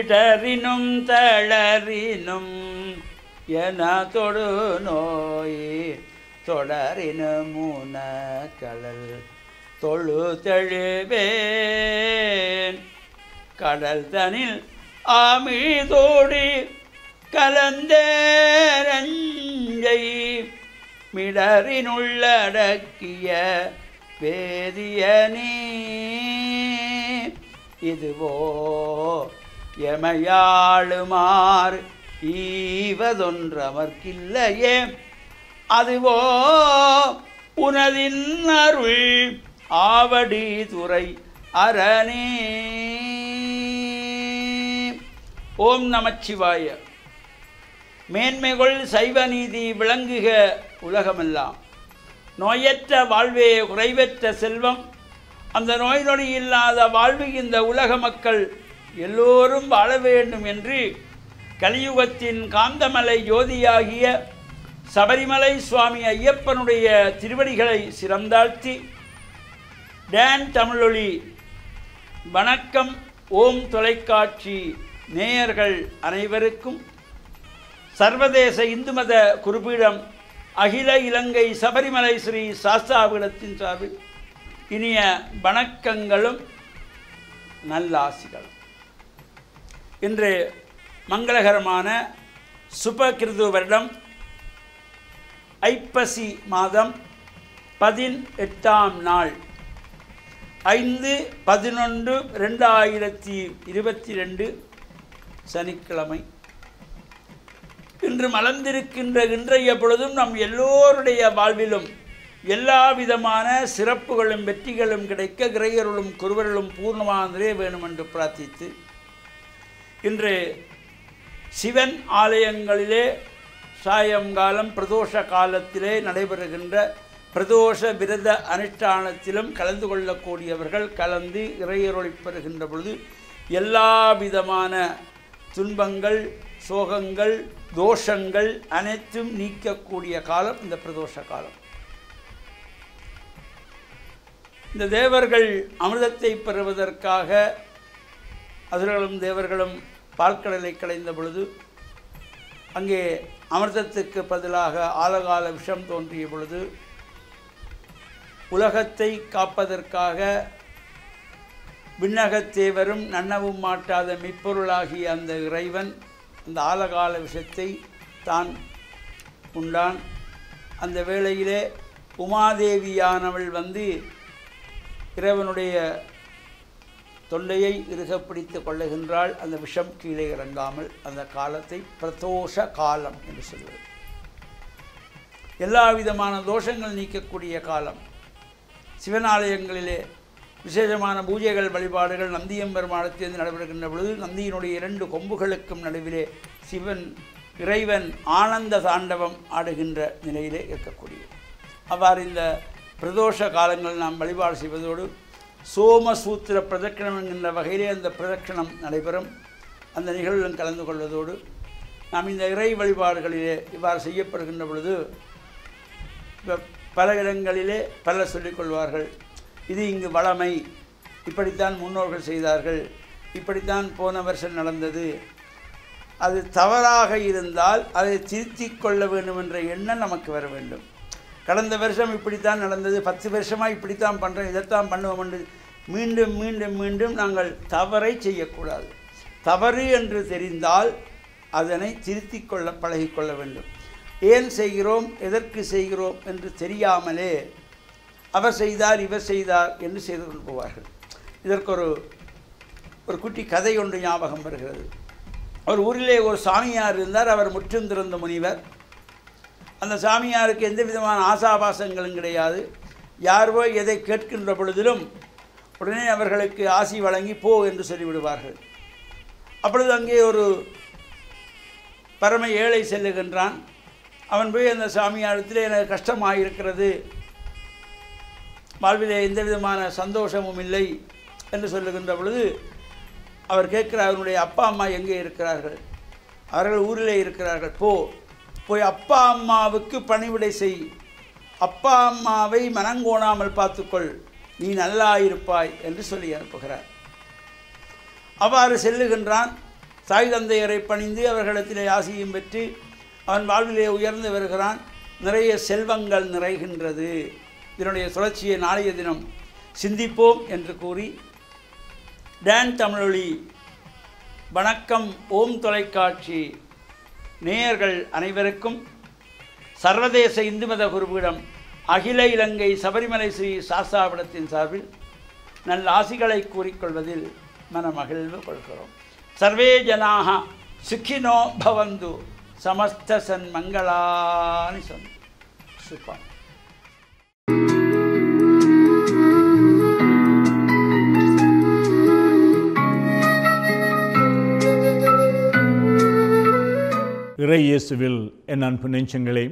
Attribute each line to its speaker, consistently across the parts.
Speaker 1: இடறினும் தளறினும் என தொடு நோய் தொடரின மூன கடல் தொழு தெழுவேன் கடல் தனில் ஆமிதோடி கலந்தேரஞ்சை மிடறினுள்ளடக்கிய வேதியனே இதுவோ எமையாளுமார் ஈவதொன்றமர்க்கில்லையே அதுவோ உனதின் அருள் ஆவடி துறை அரணே ஓம் நமச்சிவாய மேன்மைகள் சைவ நீதி விளங்குக உலகமெல்லாம் நோயற்ற வாழ்வே குறைவற்ற செல்வம் அந்த நோய் நொடி இல்லாத வாழ்வு இந்த உலக மக்கள் எல்லோரும் வாழ வேண்டும் என்று கலியுகத்தின் காந்தமலை ஜோதியாகிய சபரிமலை சுவாமி ஐயப்பனுடைய திருவடிகளை சிறந்தாழ்த்தி டேன் தமிழொலி வணக்கம் ஓம் தொலைக்காட்சி நேயர்கள் அனைவருக்கும் சர்வதேச இந்து மத குறிப்பிடம் அகில இலங்கை சபரிமலை ஸ்ரீ சாஸ்தாபீடத்தின் சார்பில் இனிய வணக்கங்களும் நல்லாசிகளும் இன்று மங்களகரமான சுபகிருது வருடம் ஐப்பசி மாதம் பதினெட்டாம் நாள் ஐந்து பதினொன்று ரெண்டாயிரத்தி இருபத்தி ரெண்டு சனிக்கிழமை இன்று மலர்ந்திருக்கின்ற இன்றைய பொழுதும் நம் எல்லோருடைய வாழ்விலும் எல்லா விதமான சிறப்புகளும் வெற்றிகளும் கிடைக்க இறையருளும் குருவர்களும் பூர்ணமானதே நிறைய வேணும் என்று பிரார்த்தித்து இன்று சிவன் ஆலயங்களிலே சாயங்காலம் பிரதோஷ காலத்திலே நடைபெறுகின்ற பிரதோஷ விரத அனுஷ்டானத்திலும் கலந்து கொள்ளக்கூடியவர்கள் கலந்து இறையருளை பெறுகின்ற பொழுது எல்லா விதமான துன்பங்கள் சோகங்கள் தோஷங்கள் அனைத்தும் நீக்கக்கூடிய காலம் இந்த பிரதோஷ காலம் இந்த தேவர்கள் அமிர்தத்தை பெறுவதற்காக அசுரர்களும் தேவர்களும் பால்கடலை கலைந்த பொழுது அங்கே அமிர்தத்துக்கு பதிலாக ஆலகால விஷம் தோன்றிய பொழுது உலகத்தை காப்பதற்காக விண்ணகத்தேவரும் நன்னவும் மாட்டாத மெய்ப்பொருளாகிய அந்த இறைவன் அந்த ஆலகால விஷத்தை தான் உண்டான் அந்த வேளையிலே உமாதேவியானவள் வந்து இறைவனுடைய தொல்லையை இறுக கொள்ளுகின்றால் அந்த விஷம் கீழே இறங்காமல் அந்த காலத்தை பிரதோஷ காலம் என்று சொல்வது எல்லா விதமான தோஷங்கள் நீக்கக்கூடிய காலம் சிவனாலயங்களிலே விசேஷமான பூஜைகள் வழிபாடுகள் நந்தியம் இருந்து நடைபெறுகின்ற பொழுது நந்தியினுடைய இரண்டு கொம்புகளுக்கும் நடுவிலே சிவன் இறைவன் ஆனந்த தாண்டவம் ஆடுகின்ற நிலையிலே இருக்கக்கூடியது அவ்வாறு இந்த பிரதோஷ காலங்கள் நாம் வழிபாடு செய்வதோடு சோமசூத்திர பிரதட்சணம் என்கின்ற வகையிலே அந்த பிரதட்சணம் நடைபெறும் அந்த நிகழ்வில் கலந்து கொள்வதோடு நாம் இந்த இறை வழிபாடுகளிலே இவ்வாறு செய்யப்படுகின்ற பொழுது இப்போ பல இடங்களிலே பலர் சொல்லிக்கொள்வார்கள் இது இங்கு வளமை இப்படித்தான் முன்னோர்கள் செய்தார்கள் இப்படித்தான் போன வருஷம் நடந்தது அது தவறாக இருந்தால் அதை திருத்திக் கொள்ள வேண்டும் என்ற எண்ணம் நமக்கு வர வேண்டும் கடந்த வருஷம் இப்படித்தான் நடந்தது பத்து வருஷமாக இப்படித்தான் பண்ணுறோம் இதைத்தான் பண்ணுவோம் என்று மீண்டும் மீண்டும் மீண்டும் நாங்கள் தவறை செய்யக்கூடாது தவறு என்று தெரிந்தால் அதனை திருத்தி கொள்ள பழகிக்கொள்ள வேண்டும் ஏன் செய்கிறோம் எதற்கு செய்கிறோம் என்று தெரியாமலே அவர் செய்தார் இவர் செய்தார் என்று செய்து கொண்டு போவார்கள் இதற்கொரு ஒரு குட்டி கதை ஒன்று ஞாபகம் வருகிறது அவர் ஊரிலே ஒரு சாமியார் இருந்தார் அவர் முற்றும் திறந்த முனிவர் அந்த சாமியாருக்கு எந்த விதமான ஆசாபாசங்களும் கிடையாது யார் போய் எதை கேட்கின்ற பொழுதிலும் உடனே அவர்களுக்கு ஆசி வழங்கி போ என்று சொல்லிவிடுவார்கள் அப்பொழுது அங்கே ஒரு பரம ஏழை செல்லுகின்றான் அவன் போய் அந்த சாமியாரத்தில் எனக்கு கஷ்டமாக இருக்கிறது வாழ்வில் எந்த விதமான சந்தோஷமும் இல்லை என்று சொல்லுகின்ற பொழுது அவர் கேட்கிறார் அவனுடைய அப்பா அம்மா எங்கே இருக்கிறார்கள் அவர்கள் ஊரிலே இருக்கிறார்கள் போ போய் அப்பா அம்மாவுக்கு பணிவிடை செய் அப்பா அம்மாவை மனங்கோணாமல் பார்த்துக்கொள் நீ நல்லா இருப்பாய் என்று சொல்லி அனுப்புகிறார் அவ்வாறு செல்லுகின்றான் தாய் தந்தையரை பணிந்து அவர்களிடத்திலே ஆசையும் பெற்று அவன் வாழ்விலே உயர்ந்து வருகிறான் நிறைய செல்வங்கள் நிறைகின்றது இதனுடைய சுழற்சியை நாளைய தினம் சிந்திப்போம் என்று கூறி டேன் தமிழொலி வணக்கம் ஓம் தொலைக்காட்சி நேயர்கள் அனைவருக்கும் சர்வதேச இந்து மத குருபீடம் அகில இலங்கை சபரிமலை ஸ்ரீ சாஸ்தாபடத்தின் சார்பில் நல்ல ஆசிகளை கூறிக்கொள்வதில் மனமகிழ்வு கொள்கிறோம் சர்வே ஜனாக சுக்கினோ பவந்து சமஸ்த சன் மங்களானி சொன்ன you
Speaker 2: இறை இயேசுவில் என் அன்பு நெஞ்சங்களே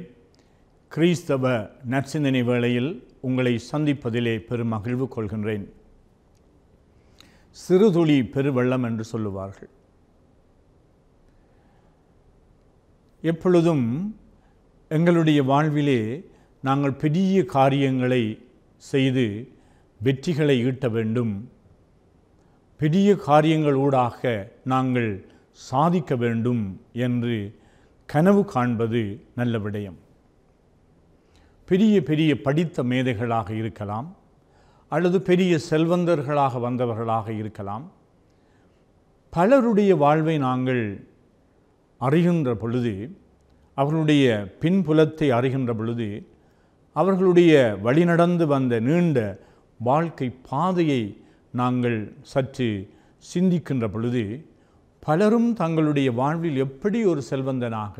Speaker 2: கிறிஸ்தவ நற்சிந்தனை வேளையில் உங்களை சந்திப்பதிலே பெரும் மகிழ்வு கொள்கின்றேன் சிறுதுளி பெருவெள்ளம் என்று சொல்லுவார்கள் எப்பொழுதும் எங்களுடைய வாழ்விலே நாங்கள் பெரிய காரியங்களை செய்து வெற்றிகளை ஈட்ட வேண்டும் பெரிய காரியங்கள் ஊடாக நாங்கள் சாதிக்க வேண்டும் என்று கனவு காண்பது நல்ல விடயம் பெரிய பெரிய படித்த மேதைகளாக இருக்கலாம் அல்லது பெரிய செல்வந்தர்களாக வந்தவர்களாக இருக்கலாம் பலருடைய வாழ்வை நாங்கள் அறிகின்ற பொழுது அவர்களுடைய பின்புலத்தை அறிகின்ற பொழுது அவர்களுடைய வழிநடந்து வந்த நீண்ட வாழ்க்கை பாதையை நாங்கள் சற்று சிந்திக்கின்ற பொழுது பலரும் தங்களுடைய வாழ்வில் எப்படி ஒரு செல்வந்தனாக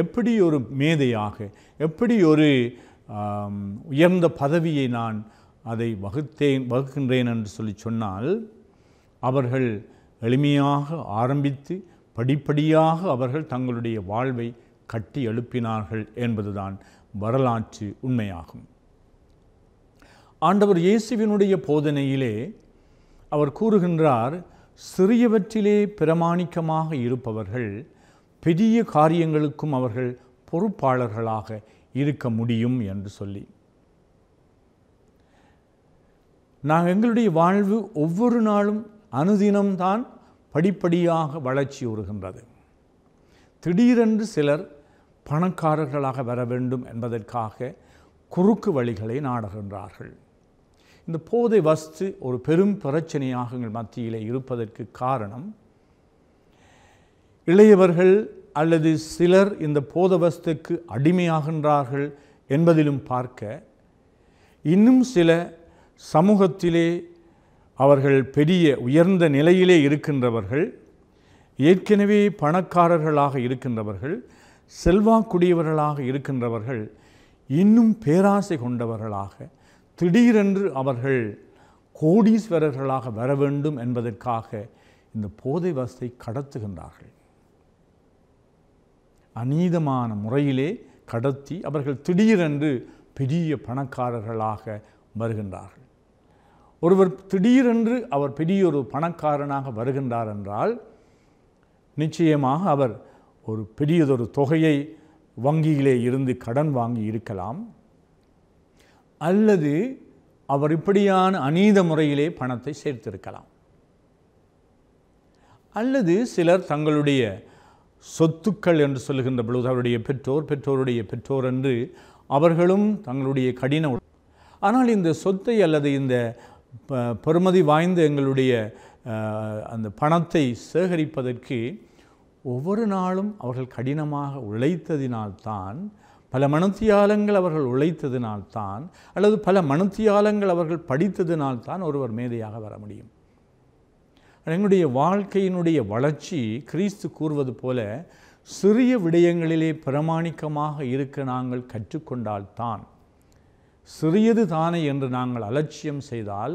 Speaker 2: எப்படி ஒரு மேதையாக எப்படி ஒரு உயர்ந்த பதவியை நான் அதை வகுத்தேன் வகுக்கின்றேன் என்று சொல்லி சொன்னால் அவர்கள் எளிமையாக ஆரம்பித்து படிப்படியாக அவர்கள் தங்களுடைய வாழ்வை கட்டி எழுப்பினார்கள் என்பதுதான் வரலாற்று உண்மையாகும் ஆண்டவர் இயேசுவினுடைய போதனையிலே அவர் கூறுகின்றார் சிறியவற்றிலே பிரமாணிக்கமாக இருப்பவர்கள் பெரிய காரியங்களுக்கும் அவர்கள் பொறுப்பாளர்களாக இருக்க முடியும் என்று சொல்லி நாங்கள் எங்களுடைய வாழ்வு ஒவ்வொரு நாளும் அனுதினம்தான் படிப்படியாக வளர்ச்சி உறுகின்றது திடீரென்று சிலர் பணக்காரர்களாக வர வேண்டும் என்பதற்காக குறுக்கு வழிகளை நாடுகின்றார்கள் இந்த போதை வஸ்து ஒரு பெரும் பிரச்சனையாக எங்கள் மத்தியிலே இருப்பதற்கு காரணம் இளையவர்கள் அல்லது சிலர் இந்த போத வஸ்துக்கு அடிமையாகின்றார்கள் என்பதிலும் பார்க்க இன்னும் சில சமூகத்திலே அவர்கள் பெரிய உயர்ந்த நிலையிலே இருக்கின்றவர்கள் ஏற்கனவே பணக்காரர்களாக இருக்கின்றவர்கள் செல்வாக்குடையவர்களாக இருக்கின்றவர்கள் இன்னும் பேராசை கொண்டவர்களாக திடீரென்று அவர்கள் கோடீஸ்வரர்களாக வர வேண்டும் என்பதற்காக இந்த போதை வசதி கடத்துகின்றார்கள் அநீதமான முறையிலே கடத்தி அவர்கள் திடீரென்று பெரிய பணக்காரர்களாக வருகின்றார்கள் ஒருவர் திடீரென்று அவர் பெரிய ஒரு பணக்காரனாக வருகின்றார் என்றால் நிச்சயமாக அவர் ஒரு பெரியதொரு தொகையை வங்கியிலே இருந்து கடன் வாங்கி இருக்கலாம் அல்லது அவர் இப்படியான அநீத முறையிலே பணத்தை சேர்த்திருக்கலாம் அல்லது சிலர் தங்களுடைய சொத்துக்கள் என்று சொல்லுகின்ற பொழுது அவருடைய பெற்றோர் பெற்றோருடைய பெற்றோர் என்று அவர்களும் தங்களுடைய கடின ஆனால் இந்த சொத்தை அல்லது இந்த பெருமதி வாய்ந்த எங்களுடைய அந்த பணத்தை சேகரிப்பதற்கு ஒவ்வொரு நாளும் அவர்கள் கடினமாக உழைத்ததினால்தான் பல மனத்தியாலங்கள் அவர்கள் உழைத்ததினால்தான் அல்லது பல மனத்தியாலங்கள் அவர்கள் படித்ததினால்தான் ஒருவர் மேதையாக வர முடியும் எங்களுடைய வாழ்க்கையினுடைய வளர்ச்சி கிறிஸ்து கூறுவது போல சிறிய விடயங்களிலே பிரமாணிக்கமாக இருக்க நாங்கள் கற்றுக்கொண்டால்தான் சிறியது தானே என்று நாங்கள் அலட்சியம் செய்தால்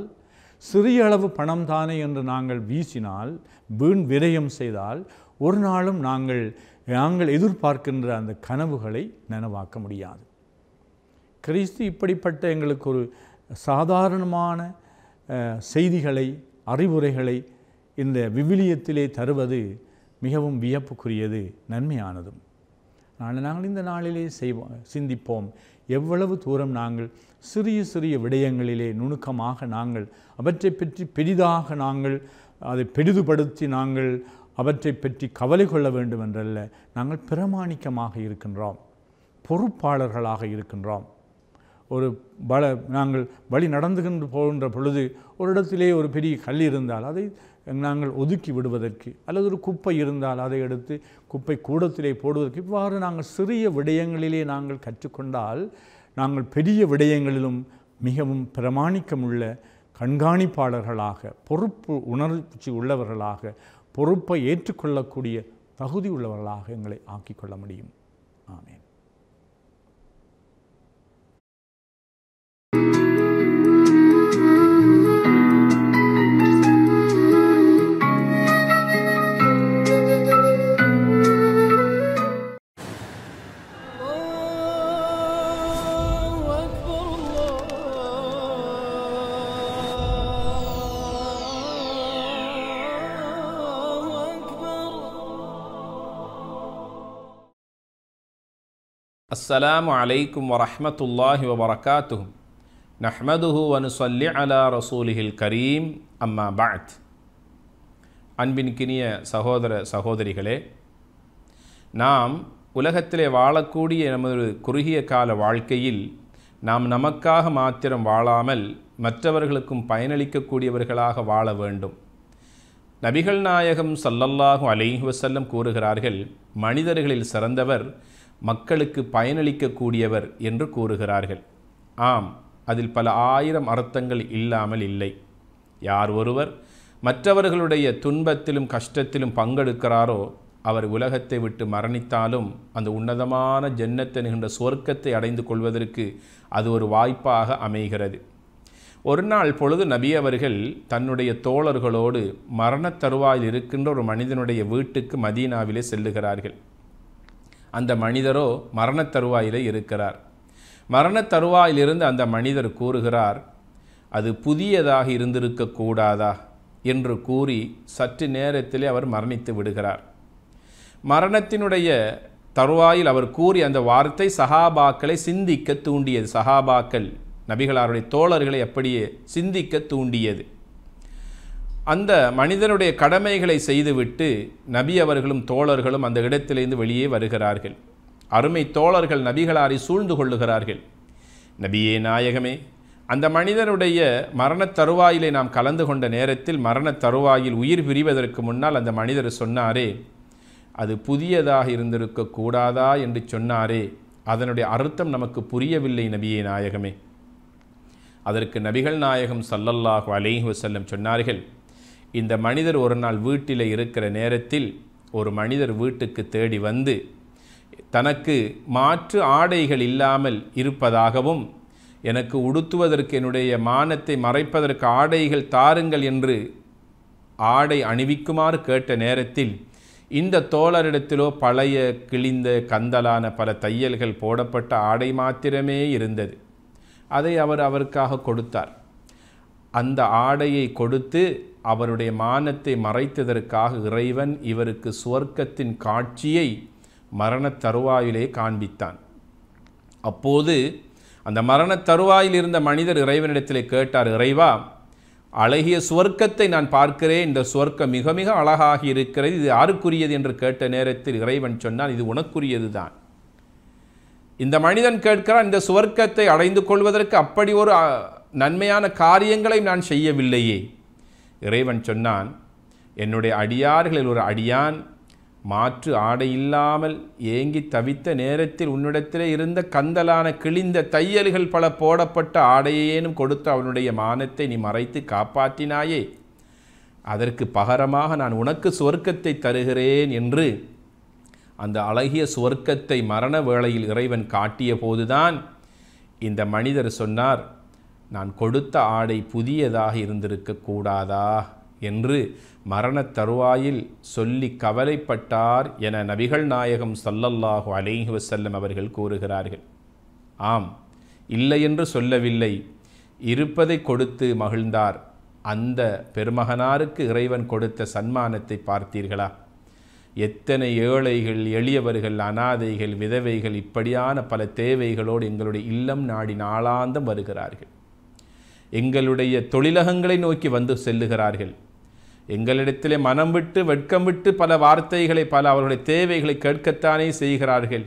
Speaker 2: சிறிய அளவு பணம் தானே என்று நாங்கள் வீசினால் வீண் விரயம் செய்தால் ஒரு நாளும் நாங்கள் நாங்கள் எதிர்பார்க்கின்ற அந்த கனவுகளை நனவாக்க முடியாது கிறிஸ்து இப்படிப்பட்ட எங்களுக்கு ஒரு சாதாரணமான செய்திகளை அறிவுரைகளை இந்த விவிலியத்திலே தருவது மிகவும் வியப்புக்குரியது நன்மையானதும் அதனால் நாங்கள் இந்த நாளிலே செய்வோம் சிந்திப்போம் எவ்வளவு தூரம் நாங்கள் சிறிய சிறிய விடயங்களிலே நுணுக்கமாக நாங்கள் அவற்றை பற்றி பெரிதாக நாங்கள் அதை பெரிதுபடுத்தி நாங்கள் அவற்றை பற்றி கவலை கொள்ள வேண்டும் என்றல்ல நாங்கள் பிரமாணிக்கமாக இருக்கின்றோம் பொறுப்பாளர்களாக இருக்கின்றோம் ஒரு பல நாங்கள் வழி நடந்துகின்று போகின்ற பொழுது ஒரு இடத்திலே ஒரு பெரிய கல் இருந்தால் அதை நாங்கள் ஒதுக்கி விடுவதற்கு அல்லது ஒரு குப்பை இருந்தால் அதை எடுத்து குப்பை கூடத்திலே போடுவதற்கு இவ்வாறு நாங்கள் சிறிய விடயங்களிலே நாங்கள் கற்றுக்கொண்டால் நாங்கள் பெரிய விடயங்களிலும் மிகவும் பிரமாணிக்கமுள்ள கண்காணிப்பாளர்களாக பொறுப்பு உணர்ச்சி உள்ளவர்களாக பொறுப்பை ஏற்றுக்கொள்ளக்கூடிய தகுதி உள்ளவர்களாக எங்களை ஆக்கிக்கொள்ள முடியும் ஆமேன்
Speaker 3: السلام عليكم ورحمة الله وبركاته نحمده ونصلي على رسوله الكريم أما بعد அன்பின்கினிய சகோதர சகோதரிகளே நாம் உலகத்திலே வாழக்கூடிய நமது குறுகிய கால வாழ்க்கையில் நாம் நமக்காக மாத்திரம் வாழாமல் மற்றவர்களுக்கும் பயனளிக்கக்கூடியவர்களாக வாழ வேண்டும் நபிகள் நாயகம் சல்லல்லாஹு அலைஹுவசல்லம் வசல்லம் கூறுகிறார்கள் மனிதர்களில் சிறந்தவர் மக்களுக்கு பயனளிக்கக்கூடியவர் என்று கூறுகிறார்கள் ஆம் அதில் பல ஆயிரம் அர்த்தங்கள் இல்லாமல் இல்லை யார் ஒருவர் மற்றவர்களுடைய துன்பத்திலும் கஷ்டத்திலும் பங்கெடுக்கிறாரோ அவர் உலகத்தை விட்டு மரணித்தாலும் அந்த உன்னதமான ஜன்னத்தை நிகழ்ந்த சொர்க்கத்தை அடைந்து கொள்வதற்கு அது ஒரு வாய்ப்பாக அமைகிறது ஒரு நாள் பொழுது நபி அவர்கள் தன்னுடைய தோழர்களோடு மரணத் தருவாயில் இருக்கின்ற ஒரு மனிதனுடைய வீட்டுக்கு மதீனாவிலே செல்லுகிறார்கள் அந்த மனிதரோ மரணத் தருவாயிலே இருக்கிறார் மரணத் தருவாயிலிருந்து அந்த மனிதர் கூறுகிறார் அது புதியதாக இருந்திருக்கக்கூடாதா என்று கூறி சற்று நேரத்திலே அவர் மரணித்து விடுகிறார் மரணத்தினுடைய தருவாயில் அவர் கூறி அந்த வார்த்தை சஹாபாக்களை சிந்திக்க தூண்டியது சஹாபாக்கள் நபிகளாருடைய தோழர்களை அப்படியே சிந்திக்க தூண்டியது அந்த மனிதனுடைய கடமைகளை செய்துவிட்டு நபி அவர்களும் தோழர்களும் அந்த இடத்திலிருந்து வெளியே வருகிறார்கள் அருமை தோழர்கள் நபிகளாரை சூழ்ந்து கொள்ளுகிறார்கள் நபியே நாயகமே அந்த மனிதனுடைய மரணத் தருவாயிலை நாம் கலந்து கொண்ட நேரத்தில் மரணத் தருவாயில் உயிர் பிரிவதற்கு முன்னால் அந்த மனிதர் சொன்னாரே அது புதியதாக இருந்திருக்கக்கூடாதா என்று சொன்னாரே அதனுடைய அர்த்தம் நமக்கு புரியவில்லை நபியே நாயகமே அதற்கு நபிகள் நாயகம் சல்லல்லாஹு அலைஹி வசல்லம் சொன்னார்கள் இந்த மனிதர் ஒரு நாள் வீட்டில் இருக்கிற நேரத்தில் ஒரு மனிதர் வீட்டுக்கு தேடி வந்து தனக்கு மாற்று ஆடைகள் இல்லாமல் இருப்பதாகவும் எனக்கு உடுத்துவதற்கு என்னுடைய மானத்தை மறைப்பதற்கு ஆடைகள் தாருங்கள் என்று ஆடை அணிவிக்குமாறு கேட்ட நேரத்தில் இந்த தோழரிடத்திலோ பழைய கிழிந்த கந்தலான பல தையல்கள் போடப்பட்ட ஆடை மாத்திரமே இருந்தது அதை அவர் அவருக்காக கொடுத்தார் அந்த ஆடையை கொடுத்து அவருடைய மானத்தை மறைத்ததற்காக இறைவன் இவருக்கு சுவர்க்கத்தின் காட்சியை மரணத் தருவாயிலே காண்பித்தான் அப்போது அந்த மரணத் தருவாயில் இருந்த மனிதர் இறைவனிடத்திலே கேட்டார் இறைவா அழகிய சுவர்க்கத்தை நான் பார்க்கிறேன் இந்த சுவர்க்கம் மிக மிக அழகாக இருக்கிறது இது யாருக்குரியது என்று கேட்ட நேரத்தில் இறைவன் சொன்னான் இது உனக்குரியது தான் இந்த மனிதன் கேட்கிறான் இந்த சுவர்க்கத்தை அடைந்து கொள்வதற்கு அப்படி ஒரு நன்மையான காரியங்களை நான் செய்யவில்லையே இறைவன் சொன்னான் என்னுடைய அடியார்களில் ஒரு அடியான் மாற்று ஆடை இல்லாமல் ஏங்கி தவித்த நேரத்தில் உன்னிடத்திலே இருந்த கந்தலான கிழிந்த தையல்கள் பல போடப்பட்ட ஆடையேனும் கொடுத்து அவனுடைய மானத்தை நீ மறைத்து காப்பாற்றினாயே அதற்கு பகரமாக நான் உனக்கு சுவர்க்கத்தை தருகிறேன் என்று அந்த அழகிய சுவர்க்கத்தை மரண வேளையில் இறைவன் காட்டிய போதுதான் இந்த மனிதர் சொன்னார் நான் கொடுத்த ஆடை புதியதாக இருந்திருக்கக்கூடாதா என்று மரணத் தருவாயில் சொல்லி கவலைப்பட்டார் என நபிகள் நாயகம் சல்லல்லாஹு அலேஹி வசல்லம் அவர்கள் கூறுகிறார்கள் ஆம் இல்லை என்று சொல்லவில்லை இருப்பதை கொடுத்து மகிழ்ந்தார் அந்த பெருமகனாருக்கு இறைவன் கொடுத்த சன்மானத்தை பார்த்தீர்களா எத்தனை ஏழைகள் எளியவர்கள் அனாதைகள் விதவைகள் இப்படியான பல தேவைகளோடு எங்களுடைய இல்லம் நாடி நாளாந்தம் வருகிறார்கள் எங்களுடைய தொழிலகங்களை நோக்கி வந்து செல்லுகிறார்கள் எங்களிடத்திலே மனம் விட்டு வெட்கம் விட்டு பல வார்த்தைகளை பல அவர்களுடைய தேவைகளை கேட்கத்தானே செய்கிறார்கள்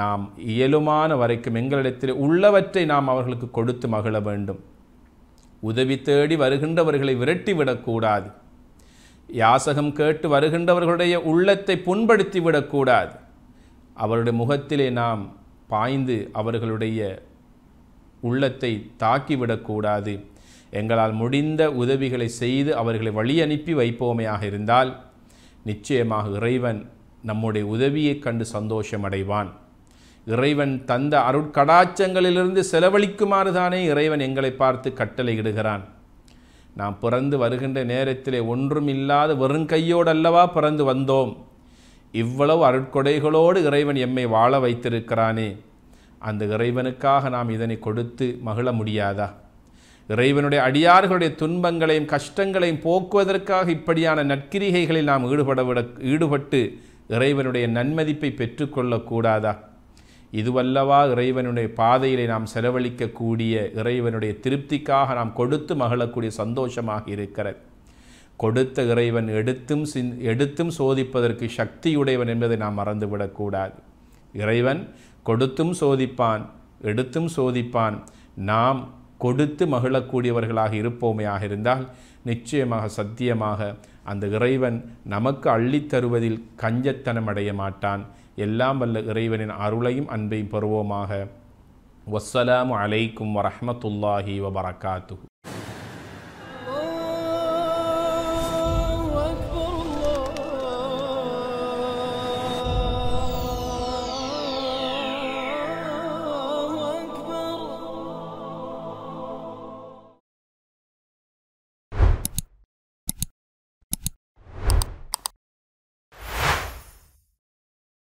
Speaker 3: நாம் இயலுமான வரைக்கும் எங்களிடத்தில் உள்ளவற்றை நாம் அவர்களுக்கு கொடுத்து மகிழ வேண்டும் உதவி தேடி வருகின்றவர்களை விரட்டிவிடக்கூடாது யாசகம் கேட்டு வருகின்றவர்களுடைய உள்ளத்தை புண்படுத்தி விடக்கூடாது அவருடைய முகத்திலே நாம் பாய்ந்து அவர்களுடைய உள்ளத்தை தாக்கிவிடக்கூடாது எங்களால் முடிந்த உதவிகளை செய்து அவர்களை வழி அனுப்பி வைப்போமையாக இருந்தால் நிச்சயமாக இறைவன் நம்முடைய உதவியைக் கண்டு சந்தோஷமடைவான் இறைவன் தந்த அருட்கடாச்சங்களிலிருந்து செலவழிக்குமாறு தானே இறைவன் எங்களை பார்த்து கட்டளையிடுகிறான் நாம் பிறந்து வருகின்ற நேரத்திலே ஒன்றும் இல்லாத வெறும் கையோடு அல்லவா பிறந்து வந்தோம் இவ்வளவு அருட்கொடைகளோடு இறைவன் எம்மை வாழ வைத்திருக்கிறானே அந்த இறைவனுக்காக நாம் இதனை கொடுத்து மகிழ முடியாதா இறைவனுடைய அடியார்களுடைய துன்பங்களையும் கஷ்டங்களையும் போக்குவதற்காக இப்படியான நற்கிரிகைகளில் நாம் ஈடுபட ஈடுபட்டு இறைவனுடைய நன்மதிப்பை பெற்றுக்கொள்ளக்கூடாதா இதுவல்லவா இறைவனுடைய பாதையிலே நாம் செலவழிக்கக்கூடிய இறைவனுடைய திருப்திக்காக நாம் கொடுத்து மகிழக்கூடிய சந்தோஷமாக இருக்கிறது கொடுத்த இறைவன் எடுத்தும் சிந் எடுத்தும் சோதிப்பதற்கு சக்தியுடையவன் என்பதை நாம் மறந்துவிடக்கூடாது இறைவன் கொடுத்தும் சோதிப்பான் எடுத்தும் சோதிப்பான் நாம் கொடுத்து மகிழக்கூடியவர்களாக இருப்போமையாக இருந்தால் நிச்சயமாக சத்தியமாக அந்த இறைவன் நமக்கு தருவதில் கஞ்சத்தனம் அடைய மாட்டான் எல்லாம் வல்ல இறைவனின் அருளையும் அன்பையும் பெறுவோமாக வசலாம் அலைக்கும் வரமத்துல்லாஹி வபரகாத்து